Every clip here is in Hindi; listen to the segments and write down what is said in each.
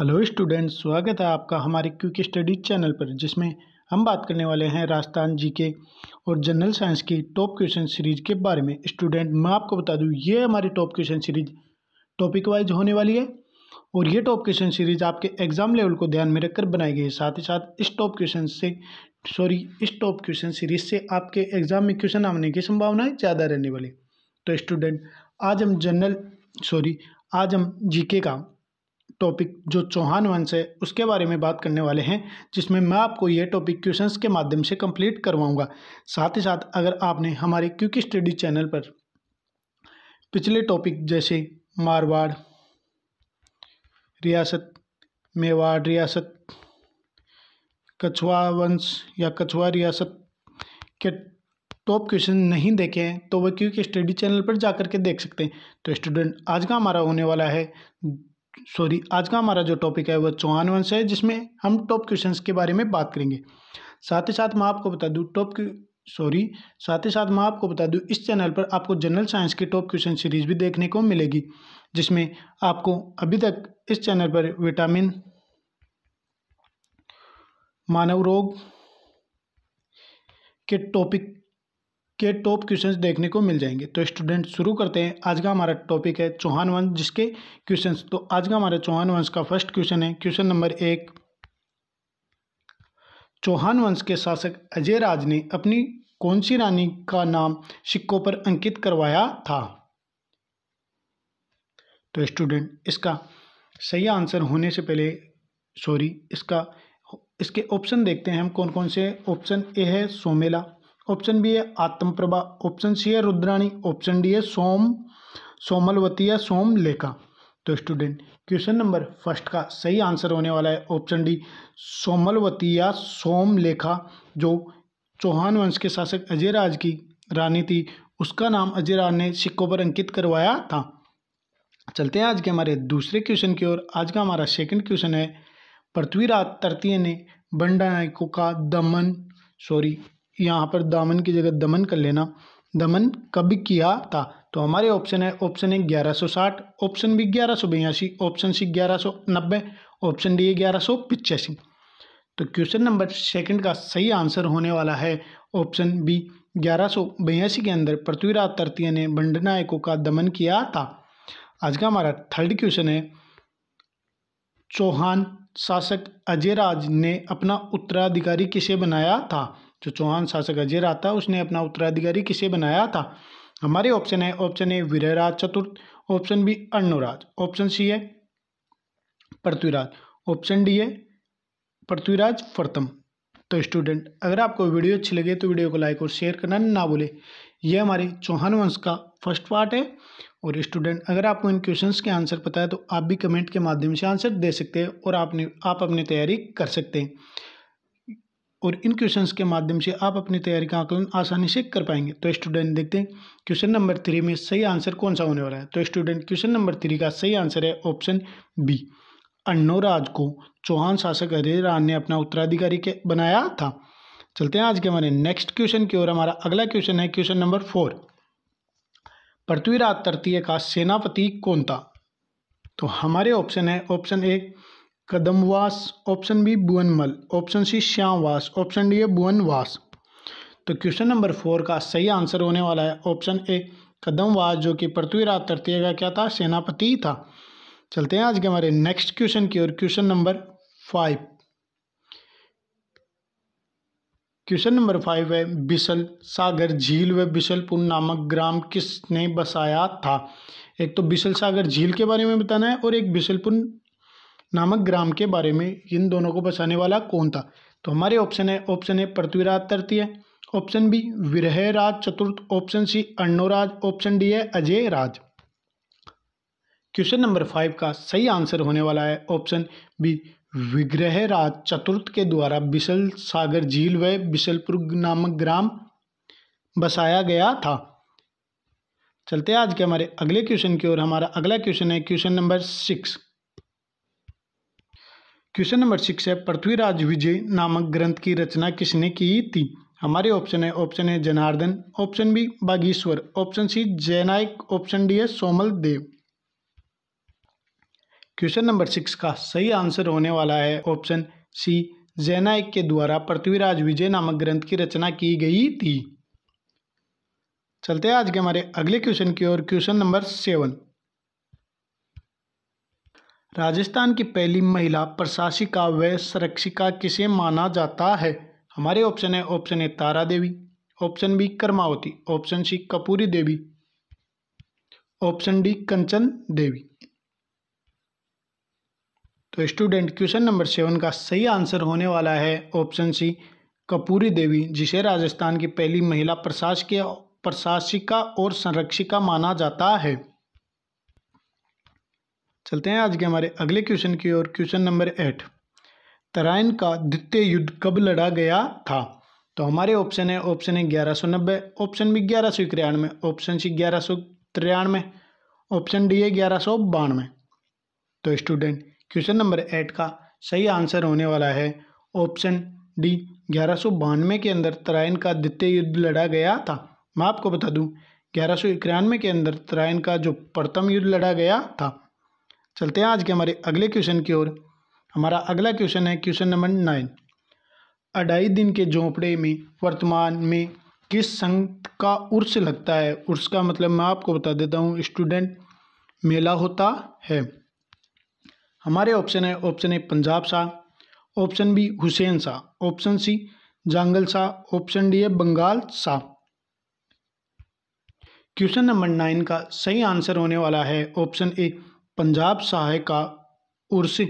हेलो स्टूडेंट्स स्वागत है आपका हमारे क्यूक स्टडी चैनल पर जिसमें हम बात करने वाले हैं राजस्थान जीके और जनरल साइंस की टॉप क्वेश्चन सीरीज के बारे में स्टूडेंट मैं आपको बता दूं ये हमारी top question series topic wise होने वाली है और ये टॉप क्वेश्चन सीरीज आपके एग्जाम लेवल को ध्यान में रखकर बनाई गई है साथ ही साथ इस टॉप क्वेश्चन से सॉरी इस टॉप क्वेश्चन सीरीज से आपके एग्जाम में क्वेश्चन आने की संभावनाएँ ज़्यादा रहने वाली तो स्टूडेंट आज हम जनरल सॉरी आज हम जी का टॉपिक जो चौहान वंश है उसके बारे में बात करने वाले हैं जिसमें मैं आपको ये टॉपिक क्वेश्चंस के माध्यम से कंप्लीट करवाऊंगा साथ ही साथ अगर आपने हमारे क्यूक स्टडी चैनल पर पिछले टॉपिक जैसे मारवाड़ रियासत मेवाड़ रियासत कछुआ वंश या कछुआ रियासत के टॉप क्वेश्चन नहीं देखे हैं तो वह क्योंकि स्टडी चैनल पर जा कर के देख सकते हैं तो स्टूडेंट आज का हमारा होने वाला है सॉरी आज का हमारा जो टॉपिक है वह चौहान वंश है जिसमें हम टॉप क्वेश्चन के बारे में बात करेंगे साथ ही साथ मैं आपको बता दूँ टॉप सॉरी साथ ही साथ मैं आपको बता दूँ इस चैनल पर आपको जनरल साइंस की टॉप क्वेश्चन सीरीज भी देखने को मिलेगी जिसमें आपको अभी तक इस चैनल पर विटामिन मानव रोग के टॉपिक के टॉप क्वेश्चंस देखने को मिल जाएंगे तो स्टूडेंट शुरू करते हैं आज का हमारा टॉपिक है चौहान वंश जिसके क्वेश्चंस तो आज का हमारा चौहान वंश का फर्स्ट क्वेश्चन है क्वेश्चन नंबर एक चौहान वंश के शासक अजय राज ने अपनी कौन सी रानी का नाम सिक्कों पर अंकित करवाया था तो स्टूडेंट इसका सही आंसर होने से पहले सॉरी इसका इसके ऑप्शन देखते हैं हम कौन कौन से ऑप्शन ए है सोमेला ऑप्शन बी है आत्मप्रभा ऑप्शन सी है रुद्राणी ऑप्शन डी है सोम सोमलवती या सोम लेखा तो स्टूडेंट क्वेश्चन नंबर फर्स्ट का सही आंसर होने वाला है ऑप्शन डी सोमलवती या सोम लेखा जो चौहान वंश के शासक अजय राज की रानी थी उसका नाम अजय राज ने सिक्कों पर अंकित करवाया था चलते हैं आज के हमारे दूसरे क्वेश्चन की ओर आज का हमारा सेकंड क्वेश्चन है पृथ्वीराज तृतीय ने बंडा नायकों का दमन सॉरी यहाँ पर दामन की जगह दमन कर लेना दमन कब किया था तो हमारे ऑप्शन है ऑप्शन ए ग्यारह सौ साठ ऑप्शन बी ग्यारह सौ बयासी ऑप्शन सी ग्यारह सौ नब्बे ऑप्शन डी ग्यारह सौ पिचासी तो क्वेश्चन नंबर सेकंड का सही आंसर होने वाला है ऑप्शन बी ग्यारह सौ बयासी के अंदर पृथ्वीराज तृतीय ने बंडनायकों का दमन किया था आज का हमारा थर्ड क्वेश्चन है चौहान शासक अजय राज ने अपना उत्तराधिकारी किसे बनाया था जो चौहान शासक अजय रहा उसने अपना उत्तराधिकारी किसे बनाया था हमारे ऑप्शन है ऑप्शन ए विरयराज चतुर्थ option B Arnuraj option C है पृथ्वीराज ऑप्शन डी है पृथ्वीराज प्रथम तो स्टूडेंट अगर आपको वीडियो अच्छी लगे तो वीडियो को लाइक और शेयर करना ना भूले ये हमारे चौहान वंश का फर्स्ट पार्ट है और स्टूडेंट अगर आपको इन क्वेश्चंस के आंसर पता है तो आप भी कमेंट के माध्यम से आंसर दे सकते हैं और आपने आप अपनी तैयारी कर सकते हैं और इन क्वेश्चन के माध्यम से आप अपनी तैयारी का आकलन आसानी से कर पाएंगे तो स्टूडेंट देखते हैं क्वेश्चन नंबर थ्री में सही आंसर कौन सा होने वाला है तो स्टूडेंट क्वेश्चन नंबर थ्री का सही आंसर है ऑप्शन बी अन्नोराज को चौहान शासक हरिरान ने अपना उत्तराधिकारी के बनाया था चलते हैं आज के हमारे नेक्स्ट क्वेश्चन की ओर हमारा अगला क्वेश्चन है क्वेश्चन नंबर फोर पृथ्वीराज तृतीय का सेनापति कौन था तो हमारे ऑप्शन है option A Kadamvas option B Buanmal option C Shyamvas option D है बुअनवास तो क्वेश्चन नंबर फोर का सही आंसर होने वाला है ऑप्शन ए कदमवास जो कि पृथ्वीराज तृतीय का क्या था सेनापति था चलते हैं आज के हमारे नेक्स्ट क्वेश्चन की ओर question number five question number five है बिसल सागर झील व बिसलपुर नामक ग्राम किसने बसाया था एक तो बिसल सागर झील के बारे में बताना है और एक बिसलपुर नामक ग्राम के बारे में इन दोनों को बसाने वाला कौन था तो हमारे ऑप्शन है ऑप्शन ए पृथ्वीराज तृतीय ऑप्शन बी विरहराज चतुर्थ option C Arnoraj option D है Ajay Raj question number five का सही आंसर होने वाला है ऑप्शन बी विग्रहराज चतुर्थ के द्वारा बिशल सागर झील व बिशलपुर नामक ग्राम बसाया गया था चलते आज के हमारे अगले क्वेश्चन की ओर हमारा अगला क्वेश्चन है question number six question number six है पृथ्वीराज विजय नामक ग्रंथ की रचना किसने की थी हमारे ऑप्शन है ऑप्शन है Janardan option B Bageshwar option C Jaynayak option D है Somal Dev question number six का सही आंसर होने वाला है ऑप्शन सी जयनायक के द्वारा पृथ्वीराज विजय नामक ग्रंथ की रचना की गई थी चलते हैं आज के हमारे अगले क्वेश्चन की ओर क्वेश्चन नंबर सेवन राजस्थान की पहली महिला प्रशासिका व संरक्षिका किसे माना जाता है हमारे ऑप्शन है option A Tara Devi option B Karmavati option C Kapuri Devi option D Kanchan Devi तो स्टूडेंट क्वेश्चन नंबर सेवन का सही आंसर होने वाला है ऑप्शन सी कपूरी देवी जिसे राजस्थान की पहली महिला प्रशासकीय प्रशासिका और संरक्षिका माना जाता है चलते हैं आज के हमारे अगले क्वेश्चन की ओर क्वेश्चन नंबर एट तराइन का द्वितीय युद्ध कब लड़ा गया था तो हमारे ऑप्शन है ऑप्शन है ग्यारह सौ नब्बे ऑप्शन बी ग्यारह सौ इक्यानवे ऑप्शन सी ग्यारह सौ तिरानवे ऑप्शन डी है ग्यारह सौ बानवे तो स्टूडेंट क्वेश्चन नंबर एट का सही आंसर होने वाला है ऑप्शन डी ग्यारह सौ बानवे के अंदर तराइन का द्वितीय युद्ध लड़ा गया था मैं आपको बता दूँ ग्यारह सौ इक्यानवे के अंदर तराइन का जो प्रथम युद्ध लड़ा गया था चलते हैं आज के हमारे अगले क्वेश्चन की ओर हमारा अगला क्वेश्चन है क्वेश्चन नंबर नाइन अढ़ाई दिन के झोंपड़े में वर्तमान में किस संघ का उर्स लगता है उर्स का मतलब मैं आपको बता देता हूँ स्टूडेंट मेला होता है हमारे ऑप्शन है option A Punjab Shah option B Hussain Shah option C Jangal Shah option D है Bengal Shah question number nine का सही आंसर होने वाला है ऑप्शन ए पंजाब सहाय का उर्स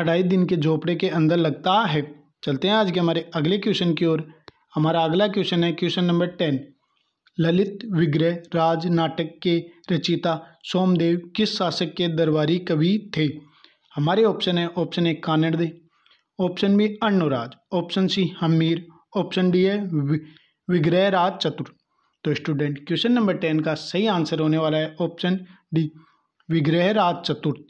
अढ़ाई दिन के झोपड़े के अंदर लगता है चलते हैं आज के हमारे अगले क्वेश्चन की ओर हमारा अगला क्वेश्चन है क्वेश्चन नंबर टेन ललित विग्रह राज नाटक के रचिता सोमदेव किस शासक के दरबारी कवि थे हमारे ऑप्शन है option A Kanad option B Arnoraj option C Hamir option D है विग्रह राज चतुर तो स्टूडेंट क्वेश्चन नंबर टेन का सही आंसर होने वाला है ऑप्शन डी विग्रह राज चतुर्थ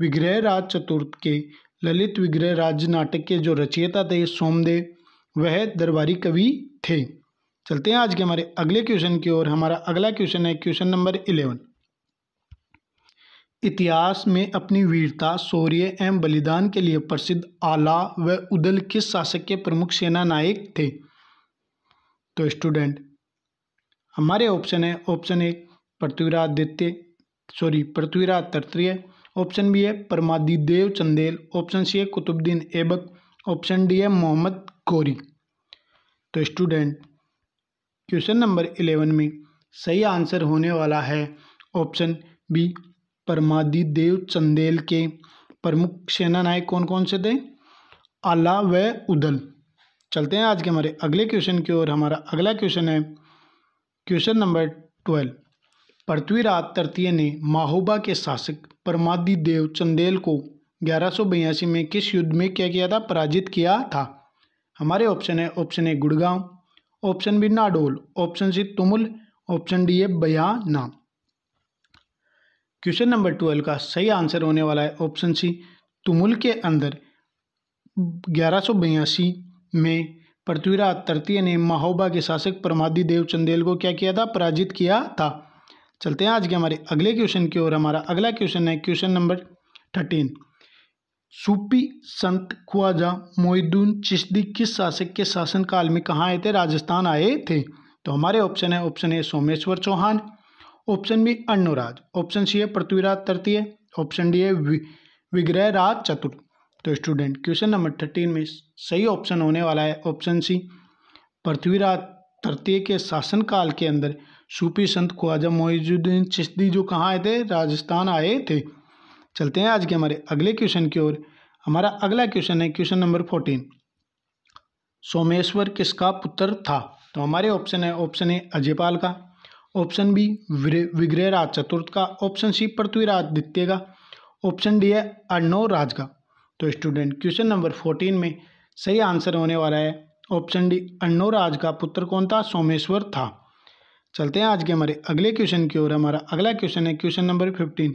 विग्रह राज चतुर्थ के ललित विग्रह राज्य नाटक के जो रचयिता थे सोमदेव वह दरबारी कवि थे चलते हैं आज के हमारे अगले क्वेश्चन की ओर हमारा अगला क्वेश्चन है क्वेश्चन नंबर इलेवन इतिहास में अपनी वीरता शौर्य एवं बलिदान के लिए प्रसिद्ध आला व उदल किस शासक के प्रमुख सेना नायक थे तो स्टूडेंट हमारे ऑप्शन है ऑप्शन एक पृथ्वीराज सॉरी पृथ्वीराज तृतीय ऑप्शन बी है देव चंदेल ऑप्शन सी है कुतुबुद्दीन ऐबक ऑप्शन डी है मोहम्मद गौरी तो स्टूडेंट क्वेश्चन नंबर इलेवन में सही आंसर होने वाला है ऑप्शन बी देव चंदेल के प्रमुख सेना नायक कौन कौन से थे आला व उदल चलते हैं आज के हमारे अगले क्वेश्चन की ओर हमारा अगला क्वेश्चन है क्वेश्चन नंबर ट्वेल्व पृथ्वीराज तृतीय ने माहोबा के शासक परमादि देव चंदेल को ग्यारह में किस युद्ध में क्या किया था पराजित किया था हमारे ऑप्शन है option A Gurgaon option B Nadol option C Tumul option D है बयाना क्वेश्चन नंबर ट्वेल्व का सही आंसर होने वाला है ऑप्शन सी तुमुल के अंदर ग्यारह में पृथ्वीराज तृतीय ने माहोबा के शासक परमादि देव चंदेल को क्या किया था पराजित किया था चलते हैं आज के हमारे अगले क्वेश्चन की ओर हमारा अगला क्वेश्चन है क्वेश्चन नंबर थर्टीन सूपी संत ख्वाजा मोहिद्दीन चिश्ती किस शासक के शासनकाल में कहाँ आए थे राजस्थान आए थे तो हमारे ऑप्शन है option A Someshwar Chauhan option B Annuraj option C है पृथ्वीराज तृतीय ऑप्शन डी है विग्रह राज चतुर तो स्टूडेंट क्वेश्चन नंबर थर्टीन में सही ऑप्शन होने वाला है ऑप्शन सी पृथ्वीराज तृतीय के शासनकाल के अंदर सूफी संत ख्वाजा मोहिजुद्दीन चिश्ती जो कहाँ आए थे राजस्थान आए थे चलते हैं आज के हमारे अगले क्वेश्चन की ओर हमारा अगला क्वेश्चन है क्वेश्चन नंबर फोर्टीन सोमेश्वर किसका पुत्र था तो हमारे ऑप्शन है ऑप्शन ए अजयपाल का ऑप्शन बी विग्रहराज चतुर्थ का ऑप्शन सी पृथ्वीराज द्वितीय का ऑप्शन डी है अर्णव राज का तो स्टूडेंट क्वेश्चन नंबर फोर्टीन में सही आंसर होने वाला है ऑप्शन डी अर्णव राज का पुत्र कौन था सोमेश्वर था चलते हैं आज के हमारे अगले क्वेश्चन की ओर हमारा अगला क्वेश्चन है question number fifteen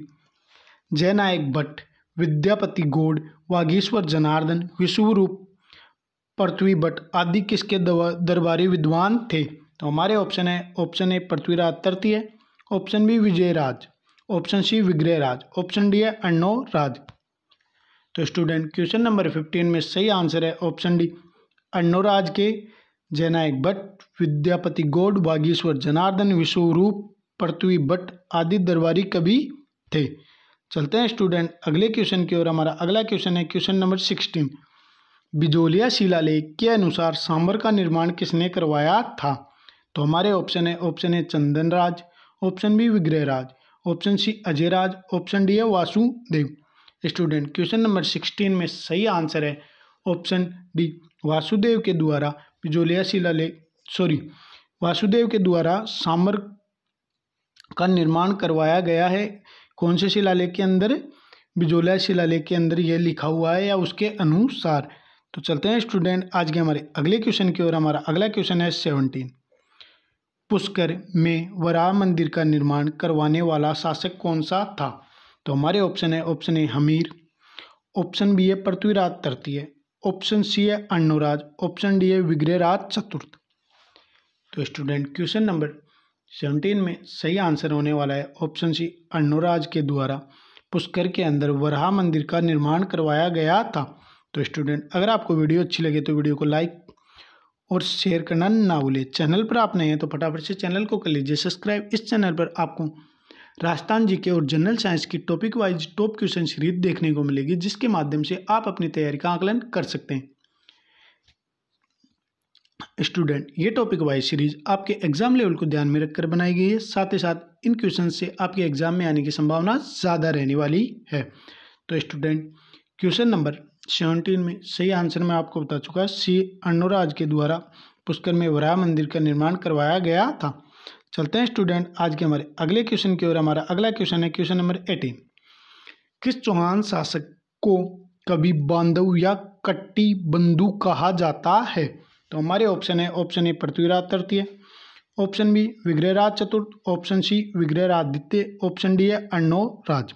Jaynayak Bhatt Vidyapati Gaud Vagishwar Janardan विश्वरूप पृथ्वी भट्ट आदि किसके दरबारी विद्वान थे तो हमारे ऑप्शन है ऑप्शन ए पृथ्वीराज तृतीय option B Vijayraj option C Vigraharaj option D है अन्नो राज तो स्टूडेंट क्वेश्चन नंबर फिफ्टीन में सही आंसर है ऑप्शन डी राज के जयनायक भट्ट विद्यापति गौड़ बागेश्वर जनार्दन विश्वरूप पृथ्वी भट्ट आदि दरबारी कवि थे चलते हैं स्टूडेंट अगले क्वेश्चन की ओर हमारा अगला क्वेश्चन है क्वेश्चन नंबर सिक्सटीन बिजोलिया शिलालेख के अनुसार सांबर का निर्माण किसने करवाया था तो हमारे ऑप्शन है option A Chandan Raj option B Vigraharaj option C Ajay Raj option D है Vasudev student question number sixteen में सही आंसर है ऑप्शन डी वासुदेव के द्वारा बिजोलिया शिलालेख सॉरी वासुदेव के द्वारा सामर का निर्माण करवाया गया है कौन से शिलालेख के अंदर बिजोला शिलालेख के अंदर यह लिखा हुआ है या उसके अनुसार तो चलते हैं स्टूडेंट आज के हमारे अगले क्वेश्चन की ओर हमारा अगला क्वेश्चन है सेवनटीन पुष्कर में वराह मंदिर का निर्माण करवाने वाला शासक कौन सा था तो हमारे ऑप्शन है option A Hamir option B है पृथ्वीराज तृतीय ऑप्शन सी है अर्णोराज ऑप्शन डी है विग्रहराज चतुर्थ तो स्टूडेंट क्वेश्चन नंबर सेवनटीन में सही आंसर होने वाला है ऑप्शन सी अनुराज के द्वारा पुष्कर के अंदर वराह मंदिर का निर्माण करवाया गया था तो स्टूडेंट अगर आपको वीडियो अच्छी लगे तो वीडियो को लाइक और शेयर करना ना भूलें चैनल पर आप नए हैं तो फटाफट से चैनल को कर लीजिए सब्सक्राइब इस चैनल पर आपको राजस्थान जी के और जनरल साइंस की topic wise top question series देखने को मिलेगी जिसके माध्यम से आप अपनी तैयारी का आकलन कर सकते हैं स्टूडेंट ये टॉपिक वाइज सीरीज आपके एग्जाम लेवल को ध्यान में रखकर बनाई गई है साथ ही साथ इन क्वेश्चन से आपके एग्जाम में आने की संभावना ज़्यादा रहने वाली है तो स्टूडेंट क्वेश्चन नंबर सेवनटीन में सही आंसर मैं आपको बता चुका सी अनुराज के द्वारा पुष्कर में वराह मंदिर का निर्माण करवाया गया था चलते हैं स्टूडेंट आज के हमारे अगले क्वेश्चन की ओर हमारा अगला क्वेश्चन है क्वेश्चन नंबर एटीन किस चौहान शासक को कभी बांधव या कट्टी बंधु कहा जाता है तो हमारे ऑप्शन है ऑप्शन ए पृथ्वीराज तृतीय ऑप्शन बी विग्रहराज चतुर्थ option C Vigraharaditya option D है Arno Raj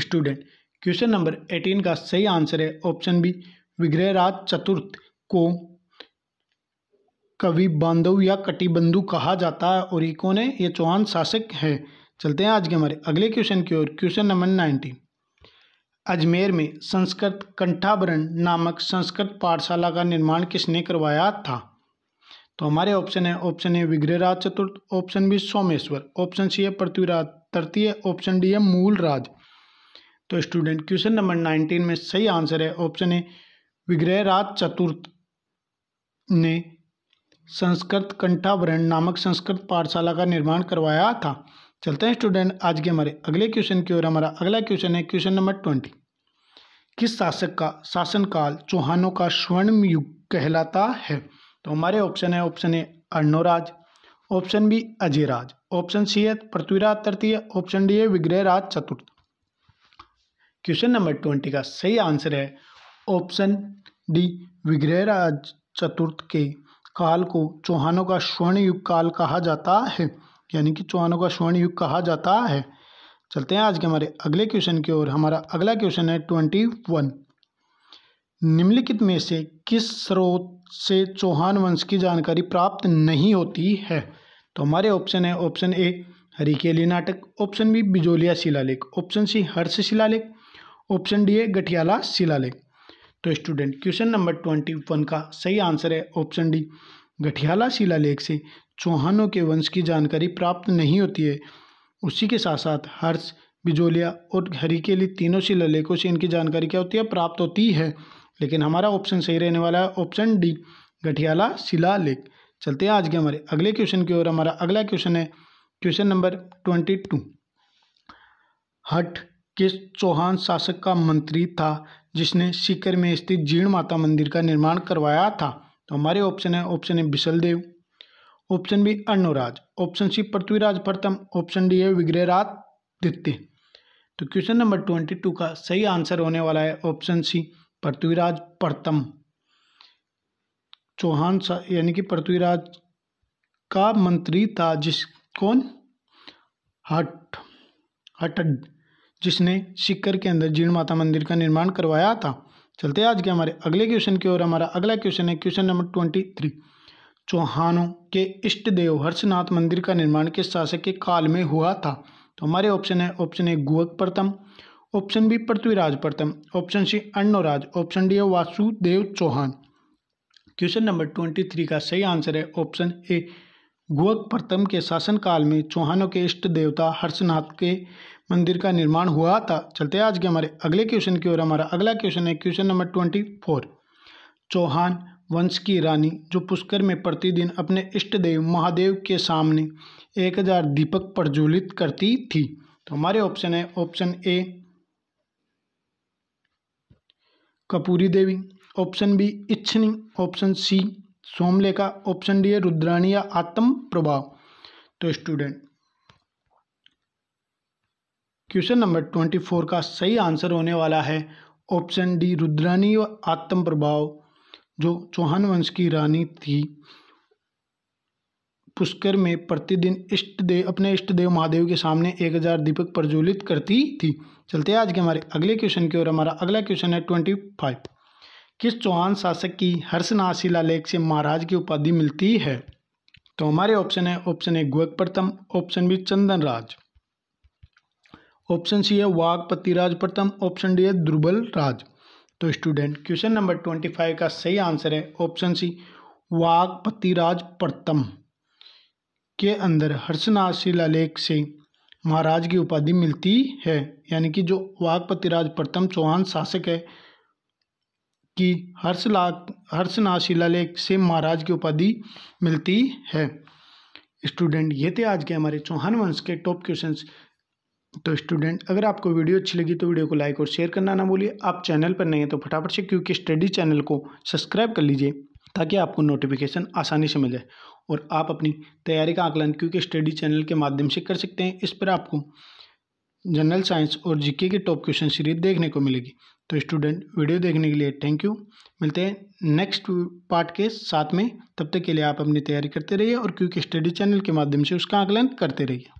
student question number eighteen का सही आंसर है ऑप्शन बी विग्रहराज चतुर्थ को कवि बांधव या कटिबंधु कहा जाता है और ये कौन है ये चौहान शासक है चलते हैं आज के हमारे अगले क्वेश्चन की ओर क्वेश्चन नंबर नाइनटीन अजमेर में संस्कृत कंठाभरण नामक संस्कृत पाठशाला का निर्माण किसने करवाया था तो हमारे ऑप्शन है ऑप्शन ए विग्रहराज चतुर्थ option B Someshwar option C है पृथ्वीराज तृतीय ऑप्शन डी है मूलराज तो स्टूडेंट क्वेश्चन नंबर नाइनटीन में सही आंसर है ऑप्शन ए विग्रहराज चतुर्थ ने संस्कृत कंठाभरण नामक संस्कृत पाठशाला का निर्माण करवाया था चलते हैं स्टूडेंट आज के हमारे अगले क्वेश्चन की ओर हमारा अगला क्वेश्चन है क्वेश्चन नंबर ट्वेंटी किस शासक का शासनकाल चौहानों का स्वर्ण युग कहलाता है तो हमारे ऑप्शन है option A Arnoraj option B Ajayraj option C है पृथ्वीराज तृतीय ऑप्शन डी है विग्रहराज चतुर्थ क्वेश्चन नंबर ट्वेंटी का सही आंसर है ऑप्शन डी विग्रहराज चतुर्थ के काल को चौहानों का स्वर्ण युग काल कहा जाता है यानी कि चौहानों का स्वर्ण युग कहा जाता है चलते हैं आज के हमारे अगले क्वेश्चन की ओर हमारा अगला क्वेश्चन है ट्वेंटी वन निम्नलिखित में से किस स्रोत से चौहान वंश की जानकारी प्राप्त नहीं होती है तो हमारे ऑप्शन है ऑप्शन ए हरिकेली नाटक ऑप्शन बी बिजोलिया शिलालेख ऑप्शन सी हर्ष शिलालेख ऑप्शन डी है गठियाला शिलालेख तो student question number twenty one का सही आंसर है ऑप्शन डी गठियाला शिलालेख से चौहानों के वंश की जानकारी प्राप्त नहीं होती है उसी के साथ साथ हर्ष बिजोलिया और हरी के लिए तीनों ललेखों से इनकी जानकारी क्या होती है प्राप्त होती है लेकिन हमारा ऑप्शन सही रहने वाला है ऑप्शन डी गठियाला शिला लेख चलते हैं आज के हमारे अगले क्वेश्चन की ओर हमारा अगला क्वेश्चन है क्वेश्चन नंबर ट्वेंटी टू हट किस चौहान शासक का मंत्री था जिसने सीकर में स्थित जीर्ण माता मंदिर का निर्माण करवाया था तो हमारे ऑप्शन है ऑप्शन है Bishal Dev option B Arnoraj option C Prithviraj प्रथम ऑप्शन डी है विग्रहराज द्वितीय तो क्वेश्चन नंबर ट्वेंटी टू का सही आंसर होने वाला है ऑप्शन सी पृथ्वीराज प्रथम चौहान यानी कि पृथ्वीराज का मंत्री था जिस कौन हट हटड जिसने सिक्कर के अंदर जीर्ण माता मंदिर का निर्माण करवाया था चलते आज के हमारे अगले क्वेश्चन की ओर हमारा अगला क्वेश्चन है क्वेश्चन नंबर ट्वेंटी थ्री चौहानों के इष्ट देव हर्षनाथ मंदिर का निर्माण किस शासक के काल में हुआ था तो हमारे ऑप्शन है ऑप्शन ए गुवक प्रथम ऑप्शन बी पृथ्वीराज प्रथम option C Annoraj option D है Vasudev Chauhan question number twenty three का सही आंसर है ऑप्शन ए गुवक प्रथम के शासनकाल में चौहानों के इष्ट देवता हर्षनाथ के मंदिर का निर्माण हुआ था चलते आज के हमारे अगले क्वेश्चन की ओर हमारा अगला क्वेश्चन है question number twenty four Chauhan वंश की रानी जो पुष्कर में प्रतिदिन अपने इष्ट देव महादेव के सामने एक हजार दीपक प्रज्वलित करती थी तो हमारे ऑप्शन है option A Kapuri Devi option B Ichhani option C Somlekha option D है रुद्राणी या आत्म प्रभाव तो student question number twenty four का सही आंसर होने वाला है ऑप्शन डी रुद्राणी व आत्म प्रभाव जो चौहान वंश की रानी थी पुष्कर में प्रतिदिन इष्ट देव अपने इष्ट देव महादेव के सामने एक हज़ार दीपक प्रज्वलित करती थी चलते हैं आज के हमारे अगले क्वेश्चन की ओर हमारा अगला क्वेश्चन है ट्वेंटी फाइव किस चौहान शासक की हर्षनाथ लेख से महाराज की उपाधि मिलती है तो हमारे ऑप्शन है ऑप्शन ए गोक प्रथम option B Chandan Raj option C है वाघ पतिराज प्रथम ऑप्शन डी है दुर्बल राज तो student question number twenty five का सही आंसर है ऑप्शन सी वाघपतिराज प्रथम के अंदर हर्षनाथ शिलालेख से महाराज की उपाधि मिलती है यानी कि जो वाघपतिराज प्रथम चौहान शासक है कि हर्षलाख हर्षनाथ शिलालेख से महाराज की उपाधि मिलती है स्टूडेंट ये थे आज के हमारे चौहान वंश के टॉप क्वेश्चंस तो स्टूडेंट अगर आपको वीडियो अच्छी लगी तो वीडियो को लाइक और शेयर करना ना भूलिए आप चैनल पर नहीं हैं तो फटाफट से क्योंकि स्टडी चैनल को सब्सक्राइब कर लीजिए ताकि आपको नोटिफिकेशन आसानी से मिल जाए और आप अपनी तैयारी का आकलन क्योंकि स्टडी चैनल के माध्यम से कर सकते हैं इस पर आपको जनरल साइंस और जीके की टॉप क्वेश्चन सीरीज देखने को मिलेगी तो स्टूडेंट वीडियो देखने के लिए थैंक यू मिलते हैं नेक्स्ट पार्ट के साथ में तब तक के लिए आप अपनी तैयारी करते रहिए और क्योंकि स्टडी चैनल के माध्यम से उसका आकलन करते रहिए